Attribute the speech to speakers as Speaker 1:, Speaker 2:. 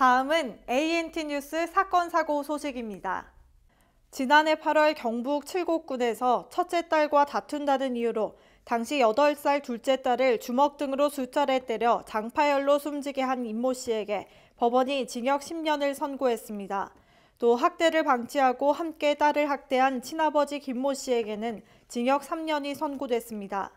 Speaker 1: 다음은 ANT 뉴스 사건 사고 소식입니다. 지난해 8월 경북 칠곡군에서 첫째 딸과 다툰다는 이유로 당시 8살 둘째 딸을 주먹 등으로 수차례 때려 장파열로 숨지게 한 임모 씨에게 법원이 징역 10년을 선고했습니다. 또 학대를 방치하고 함께 딸을 학대한 친아버지 김모 씨에게는 징역 3년이 선고됐습니다.